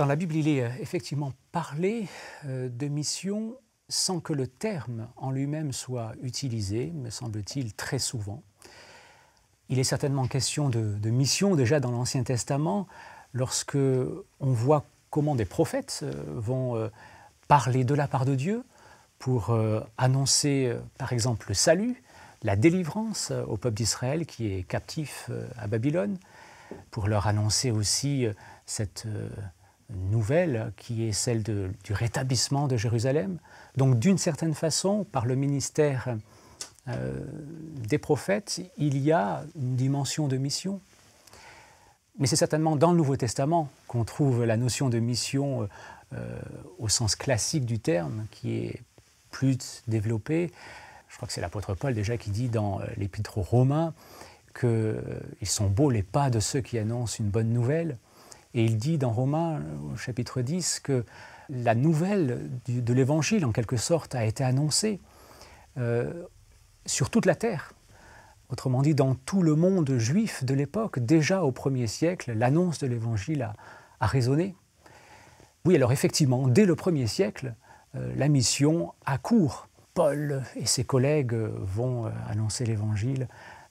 Dans la Bible, il est euh, effectivement parlé euh, de mission sans que le terme en lui-même soit utilisé, me semble-t-il, très souvent. Il est certainement question de, mission déjà dans l'Ancien Testament, lorsque on voit comment des prophètes euh, vont parler de la part de Dieu pour annoncer par exemple le salut, la délivrance au peuple d'Israël qui est captif à Babylone, pour leur annoncer aussi cette nouvelle qui est celle du rétablissement de Jérusalem. Donc d'une certaine façon, par le ministère euh, des prophètes, il y a une dimension de mission. Mais c'est certainement dans le Nouveau Testament qu'on trouve la notion de mission euh, au sens classique du terme, qui est plus développée. Je crois que c'est l'apôtre Paul déjà qui dit dans euh, l'épître aux Romains qu'ils sont beaux les pas de ceux qui annoncent une bonne nouvelle. Et il dit dans Romains euh, au chapitre 10 que la nouvelle de l'Évangile, en quelque sorte, a été annoncée euh, sur toute la terre. Autrement dit, dans tout le monde juif de l'époque, déjà au 1er siècle, l'annonce de l'Évangile a, résonné. Oui, alors effectivement, dès le 1er siècle, euh, la mission a cours. Paul et ses collègues vont annoncer l'Évangile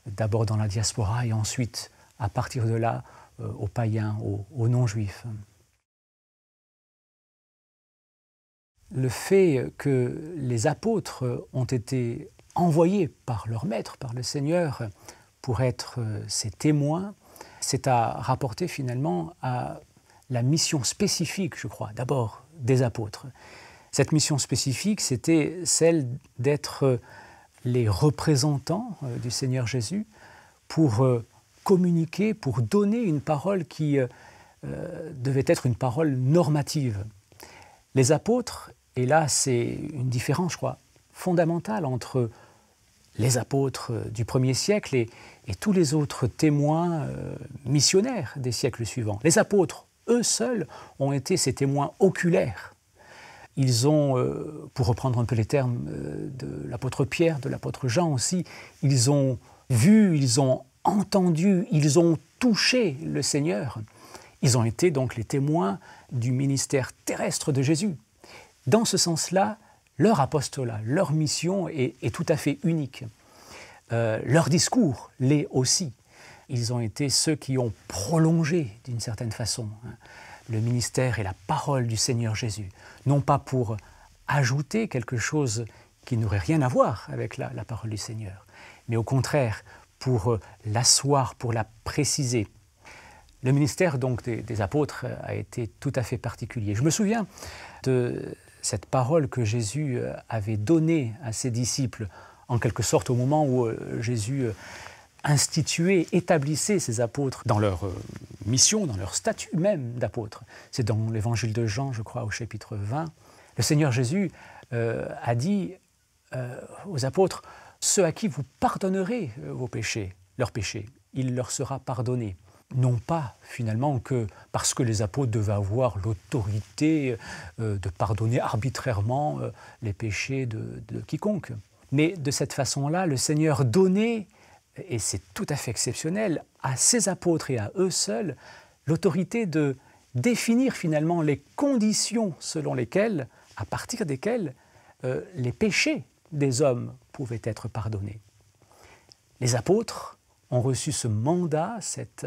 d'abord dans la diaspora et ensuite, à partir de là, euh, aux païens, aux, non-juifs. Le fait que les apôtres ont été envoyés par leur maître, par le Seigneur, pour être euh, ses témoins, c'est à rapporter finalement à la mission spécifique, je crois, d'abord des apôtres. Cette mission spécifique, c'était celle d'être euh, les représentants du Seigneur Jésus pour communiquer, pour donner une parole qui euh, euh, devait être une parole normative. Les apôtres, et là c'est une différence, je crois, fondamentale entre les apôtres euh, du premier siècle et, tous les autres témoins missionnaires des siècles suivants. Les apôtres, eux seuls, ont été ces témoins oculaires. Ils ont, pour reprendre un peu les termes de l'apôtre Pierre, de l'apôtre Jean aussi, ils ont vu, ils ont entendu, ils ont touché le Seigneur. Ils ont été donc les témoins du ministère terrestre de Jésus. Dans ce sens-là, leur apostolat, leur mission est, tout à fait unique. Euh, leur discours l'est aussi. Ils ont été ceux qui ont prolongé, d'une certaine façon, hein, le ministère et la parole du Seigneur Jésus, non pas pour ajouter quelque chose qui n'aurait rien à voir avec la parole du Seigneur, mais au contraire pour euh, l'asseoir, pour la préciser. Le ministère donc des, apôtres euh, a été tout à fait particulier. Je me souviens de cette parole que Jésus euh, avait donnée à ses disciples, en quelque sorte au moment où Jésus instituait, établissait ses apôtres dans leur mission, dans leur statut même d'apôtre. C'est dans l'évangile de Jean, je crois, au chapitre 20. Le Seigneur Jésus a dit aux apôtres, ceux à qui vous pardonnerez euh, vos péchés, leurs péchés, il leur sera pardonné. Non pas finalement que parce que les apôtres devaient avoir l'autorité euh, euh, de pardonner arbitrairement les péchés de, quiconque, mais de cette façon-là, le Seigneur donnait, et c'est tout à fait exceptionnel, à ses apôtres et à eux seuls, l'autorité de définir finalement les conditions selon lesquelles, à partir desquelles, les péchés des hommes pouvait être pardonné. Les apôtres ont reçu ce mandat, cette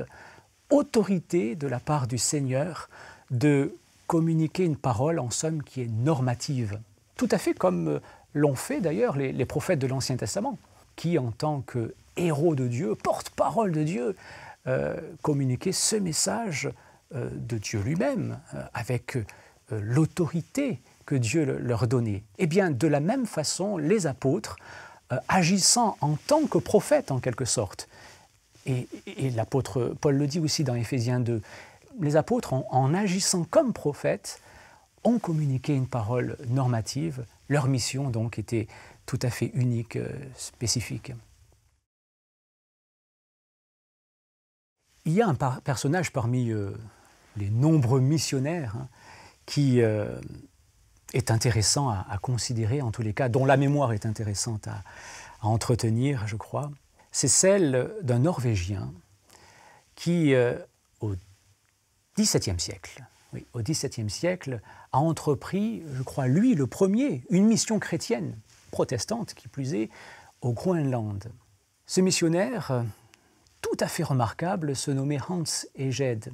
autorité de la part du Seigneur de communiquer une parole en somme qui est normative, tout à fait comme euh, l'ont fait d'ailleurs les, prophètes de l'Ancien Testament, qui en tant que héros de Dieu, porte-parole de Dieu, euh, communiquaient ce message euh, de Dieu lui-même avec l'autorité que Dieu leur donnait. Eh bien, de la même façon, les apôtres, euh, agissant en tant que prophètes en quelque sorte, et, l'apôtre Paul le dit aussi dans Éphésiens 2, les apôtres, en agissant comme prophètes, ont communiqué une parole normative. Leur mission, donc, était tout à fait unique, euh, spécifique. Il y a un personnage parmi euh, les nombreux missionnaires hein, qui est intéressant à, considérer en tous les cas, dont la mémoire est intéressante à, entretenir, je crois, c'est celle d'un Norvégien qui, euh, au XVIIe siècle, au XVIIe siècle, a entrepris, je crois, lui le premier, une mission chrétienne, protestante qui plus est, au Groenland. Ce missionnaire, euh, tout à fait remarquable, se nommait Hans Eged.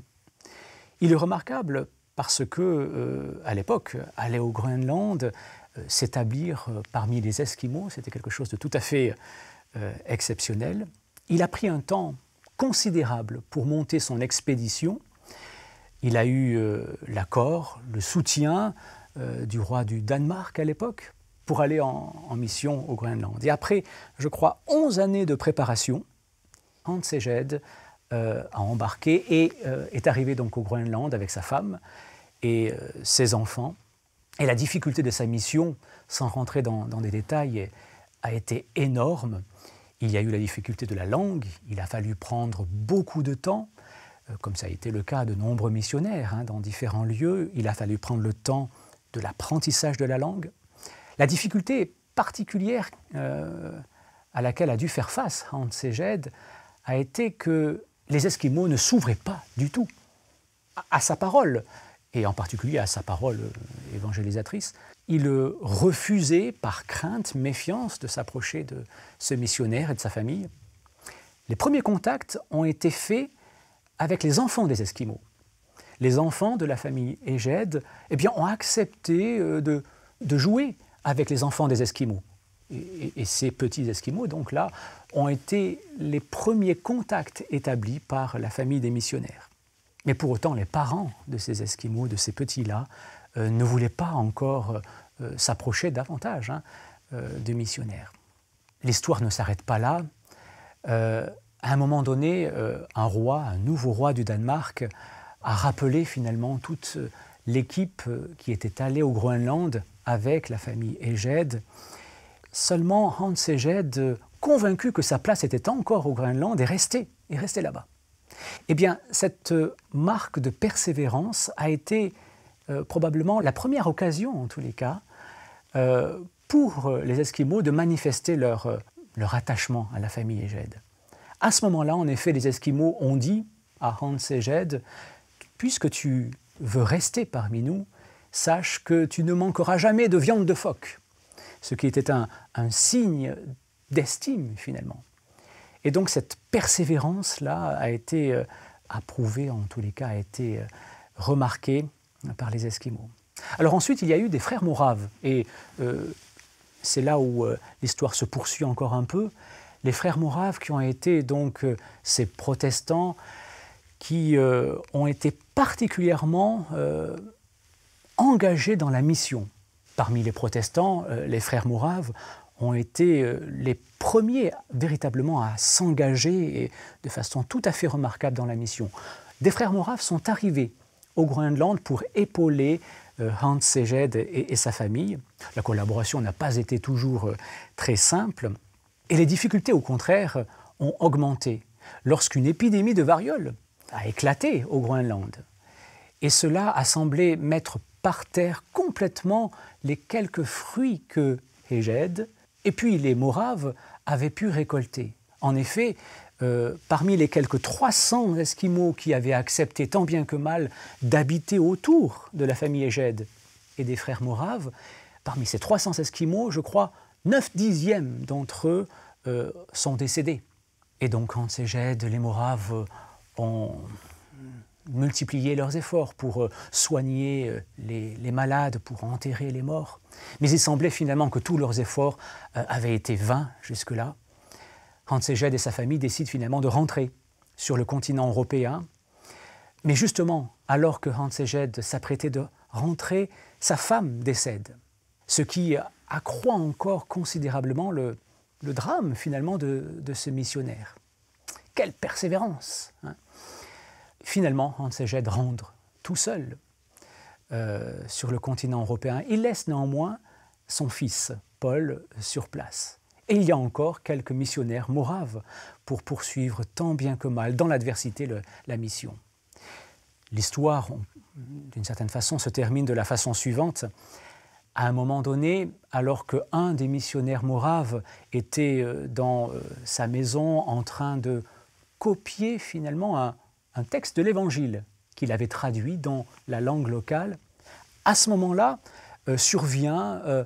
Il est remarquable parce que euh, à l'époque, aller au Groenland, euh, s'établir euh, parmi les Esquimaux, c'était quelque chose de tout à fait exceptionnel. Il a pris un temps considérable pour monter son expédition. Il a eu l'accord, le soutien du roi du Danemark à l'époque pour aller en, mission au Groenland. Et après, je crois, 11 années de préparation, Hans Egede a embarqué et est arrivé donc au Groenland avec sa femme et euh, ses enfants. Et la difficulté de sa mission, sans rentrer dans, des détails, a été énorme. Il y a eu la difficulté de la langue, il a fallu prendre beaucoup de temps, euh, comme ça a été le cas de nombreux missionnaires hein, dans différents lieux, il a fallu prendre le temps de l'apprentissage de la langue. La difficulté particulière euh, à laquelle a dû faire face Hans Seged a été que les Esquimaux ne s'ouvraient pas du tout à sa parole et en particulier à sa parole euh, évangélisatrice, il euh, refusait par crainte, méfiance de s'approcher de ce missionnaire et de sa famille. Les premiers contacts ont été faits avec les enfants des Esquimaux. Les enfants de la famille Égède eh bien, ont accepté euh, de, jouer avec les enfants des Esquimaux. et, ces petits Esquimaux, donc là, ont été les premiers contacts établis par la famille des missionnaires. Mais pour autant, les parents de ces Esquimaux, de ces petits-là, euh, ne voulaient pas encore euh, euh, s'approcher davantage hein, de missionnaires. L'histoire ne s'arrête pas là. à un moment donné, un roi, un nouveau roi du Danemark, a rappelé finalement toute l'équipe qui était allée au Groenland avec la famille Eged. Seulement, Hans Eged, convaincu que sa place était encore au Groenland, est resté, est resté là-bas. Eh bien, cette euh, marque de persévérance a été euh, probablement la première occasion, en tous les cas, euh, pour les Esquimaux de manifester leur, attachement à la famille Égède. À ce moment-là, en effet, les Esquimaux ont dit à Hans Égède, puisque tu veux rester parmi nous, sache que tu ne manqueras jamais de viande de phoque, ce qui était un signe d'estime finalement. Et donc cette persévérance-là a été euh, approuvée, en tous les cas, a été euh, remarquée par les Esquimaux. Alors ensuite, il y a eu des frères moraves, et euh, c'est là où l'histoire se poursuit encore un peu. Les frères moraves qui ont été donc ces protestants qui ont été particulièrement engagés dans la mission. Parmi les protestants, les frères moraves ont été euh, les premiers véritablement à s'engager de façon tout à fait remarquable dans la mission. Des frères moraves sont arrivés au Groenland pour épauler euh, Hans Seged et, sa famille. La collaboration n'a pas été toujours euh, très simple et les difficultés au contraire ont augmenté lorsqu'une épidémie de variole a éclaté au Groenland. Et cela a semblé mettre par terre complètement les quelques fruits que Heged et puis les Moraves avaient pu récolter. En effet, euh, parmi les quelques 300 Esquimaux qui avaient accepté tant bien que mal d'habiter autour de la famille Égède et des frères Moraves, parmi ces 300 Esquimaux, je crois, 9 dixièmes d'entre eux euh, sont décédés. Et donc en Égède, les Moraves euh, ont multiplier leurs efforts pour euh, soigner euh, les, malades, pour enterrer les morts. Mais il semblait finalement que tous leurs efforts euh, avaient été vains jusque-là. Hans Eged et sa famille décident finalement de rentrer sur le continent européen. Mais justement, alors que Hans Eged s'apprêtait de rentrer, sa femme décède, ce qui accroît encore considérablement le, drame finalement de, ce missionnaire. Quelle persévérance hein. Finalement, Hans de rentre tout seul euh, sur le continent européen. Il laisse néanmoins son fils, Paul, sur place. Et il y a encore quelques missionnaires moraves pour poursuivre tant bien que mal, dans l'adversité, la mission. L'histoire, d'une certaine façon, se termine de la façon suivante. À un moment donné, alors qu'un des missionnaires moraves était euh, dans euh, sa maison en train de copier finalement un, un texte de l'Évangile qu'il avait traduit dans la langue locale, à ce moment-là euh, survient euh,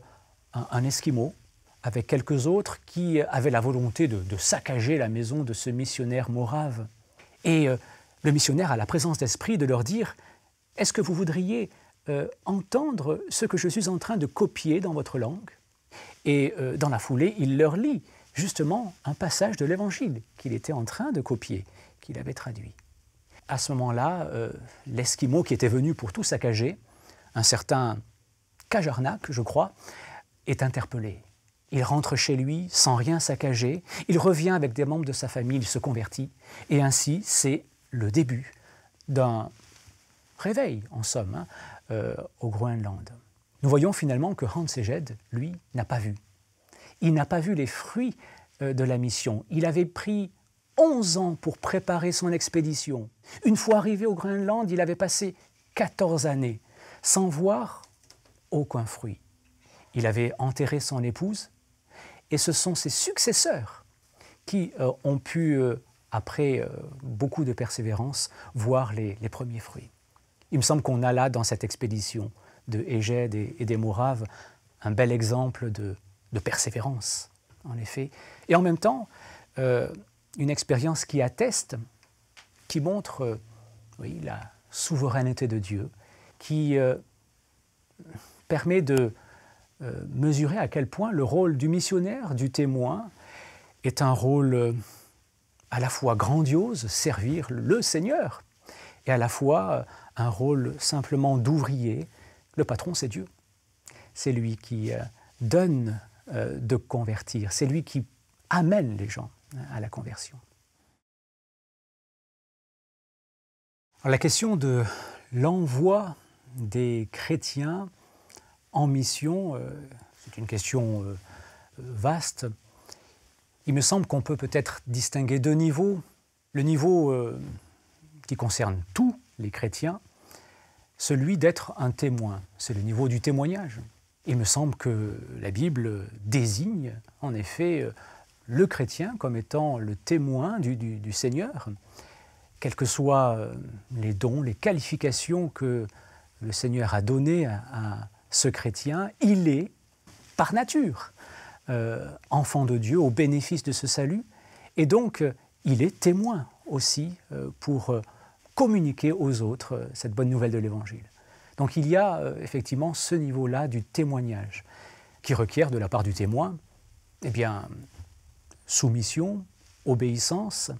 un, Esquimau avec quelques autres qui euh, avaient la volonté de, saccager la maison de ce missionnaire morave. Et le missionnaire a la présence d'esprit de leur dire, est-ce que vous voudriez entendre ce que je suis en train de copier dans votre langue Et dans la foulée, il leur lit justement un passage de l'Évangile qu'il était en train de copier, qu'il avait traduit à ce moment-là, euh, l'Esquimau qui était venu pour tout saccager, un certain Kajarnak, je crois, est interpellé. Il rentre chez lui sans rien saccager, il revient avec des membres de sa famille, il se convertit, et ainsi c'est le début d'un réveil, en somme, hein, euh, au Groenland. Nous voyons finalement que Hans Eged, lui, n'a pas vu. Il n'a pas vu les fruits euh, de la mission. Il avait pris 11 ans pour préparer son expédition. Une fois arrivé au Groenland, il avait passé 14 années sans voir aucun fruit. Il avait enterré son épouse et ce sont ses successeurs qui euh, ont pu, euh, après euh, beaucoup de persévérance, voir les, premiers fruits. Il me semble qu'on a là, dans cette expédition de Égède et, des Mouraves, un bel exemple de, persévérance, en effet. Et en même temps, une expérience qui atteste, qui montre euh, oui, la souveraineté de Dieu, qui euh, permet de euh, mesurer à quel point le rôle du missionnaire, du témoin, est un rôle à la fois grandiose, servir le Seigneur, et à la fois un rôle simplement d'ouvrier. Le patron, c'est Dieu. C'est lui qui donne de convertir, c'est lui qui amène les gens à la conversion. la question de l'envoi des chrétiens en mission, euh, c'est une question euh, vaste. Il me semble qu'on peut peut-être distinguer deux niveaux. Le niveau euh, qui concerne tous les chrétiens, celui d'être un témoin. C'est le niveau du témoignage. Il me semble que la Bible désigne en effet le chrétien comme étant le témoin du, Seigneur, quels que soient euh, les dons, les qualifications que le Seigneur a données à, ce chrétien, il est par nature euh, enfant de Dieu au bénéfice de ce salut, et donc euh, il est témoin aussi pour communiquer aux autres cette bonne nouvelle de l'Évangile. Donc il y a effectivement ce niveau-là du témoignage qui requiert de la part du témoin eh bien, soumission, obéissance,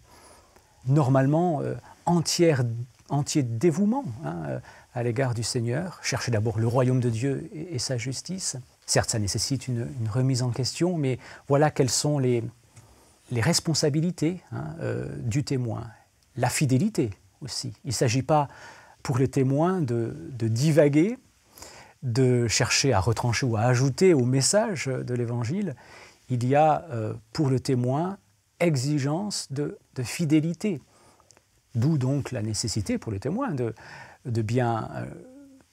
normalement euh, entier dévouement hein, euh, à l'égard du Seigneur, chercher d'abord le royaume de Dieu et, sa justice. Certes, ça nécessite une, remise en question, mais voilà quelles sont les, responsabilités hein, euh, du témoin. La fidélité aussi. Il ne s'agit pas pour le témoin de divaguer, de chercher à retrancher ou à ajouter au message de l'Évangile il y a euh, pour le témoin exigence de, fidélité. D'où donc la nécessité pour le témoin de, bien euh,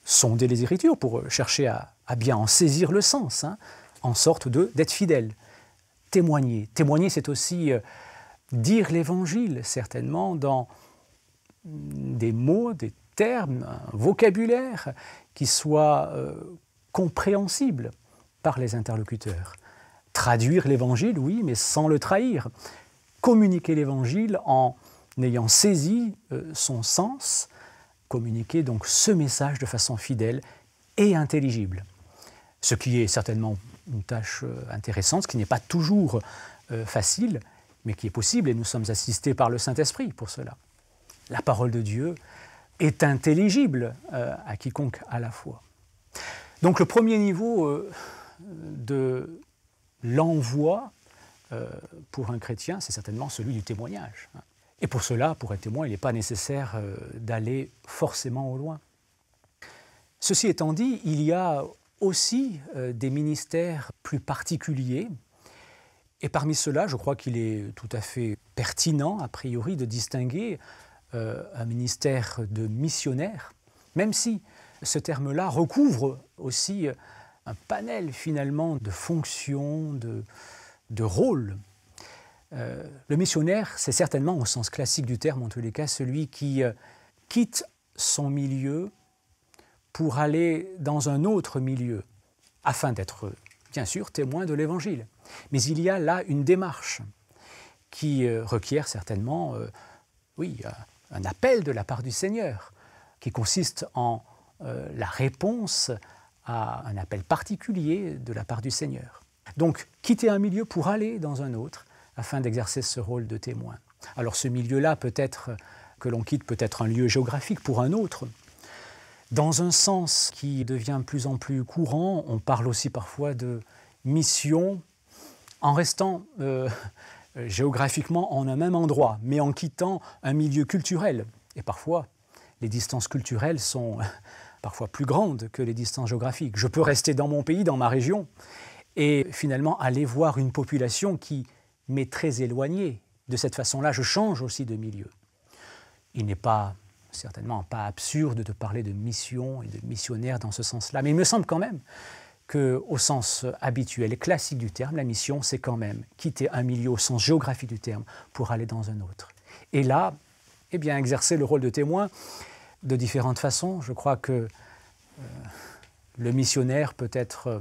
sonder les Écritures pour chercher à, bien en saisir le sens, hein, en sorte d'être fidèle. Témoigner. Témoigner, c'est aussi euh, dire l'Évangile, certainement, dans des mots, des termes, un vocabulaire qui soit compréhensible par les interlocuteurs. Traduire l'évangile, oui, mais sans le trahir. Communiquer l'évangile en ayant saisi euh, son sens, communiquer donc ce message de façon fidèle et intelligible. Ce qui est certainement une tâche euh, intéressante, ce qui n'est pas toujours euh, facile, mais qui est possible, et nous sommes assistés par le Saint-Esprit pour cela. La parole de Dieu est intelligible à quiconque à la foi. Donc le premier niveau de l'envoi euh, pour un chrétien, c'est certainement celui du témoignage. Et pour cela, pour un témoin, il n'est pas nécessaire euh, d'aller forcément au loin. Ceci étant dit, il y a aussi euh, des ministères plus particuliers. Et parmi ceux-là, je crois qu'il est tout à fait pertinent, a priori, de distinguer un ministère de missionnaire, même si ce terme-là recouvre aussi un panel finalement de fonctions, de, de rôles. Euh, le missionnaire, c'est certainement au sens classique du terme, en tous les cas, celui qui euh, quitte son milieu pour aller dans un autre milieu, afin d'être, bien sûr, témoin de l'Évangile. Mais il y a là une démarche qui euh, requiert certainement, oui, un appel de la part du Seigneur, qui consiste en la réponse à un appel particulier de la part du Seigneur. Donc, quitter un milieu pour aller dans un autre afin d'exercer ce rôle de témoin. Alors, ce milieu-là, peut-être que l'on quitte peut-être un lieu géographique pour un autre. Dans un sens qui devient de plus en plus courant, on parle aussi parfois de mission en restant euh, géographiquement en un même endroit, mais en quittant un milieu culturel. Et parfois, les distances culturelles sont parfois plus grande que les distances géographiques. Je peux rester dans mon pays, dans ma région, et finalement aller voir une population qui m'est très éloignée. De cette façon-là, je change aussi de milieu. Il n'est pas certainement pas absurde de parler de mission et de missionnaire dans ce sens-là, mais il me semble quand même que, au sens habituel et classique du terme, la mission, c'est quand même quitter un milieu au sens géographique du terme pour aller dans un autre. Et là, eh bien, exercer le rôle de témoin de différentes façons. Je crois que euh, le missionnaire peut être, euh,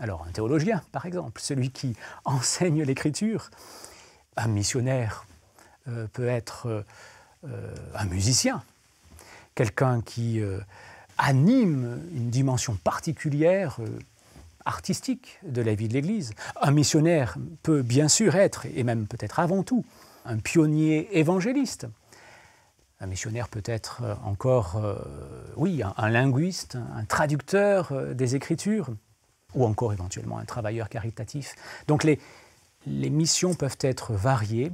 alors un théologien par exemple, celui qui enseigne l'écriture. Un missionnaire euh, peut être un musicien, quelqu'un qui anime une dimension particulière artistique de la vie de l'Église. Un missionnaire peut bien sûr être, et même peut-être avant tout, un pionnier évangéliste un missionnaire peut être euh, encore, euh, oui, un, linguiste, un traducteur euh, des Écritures, ou encore éventuellement un travailleur caritatif. Donc les, les missions peuvent être variées,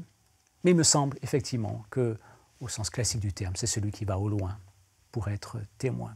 mais il me semble effectivement que, au sens classique du terme, c'est celui qui va au loin pour être témoin.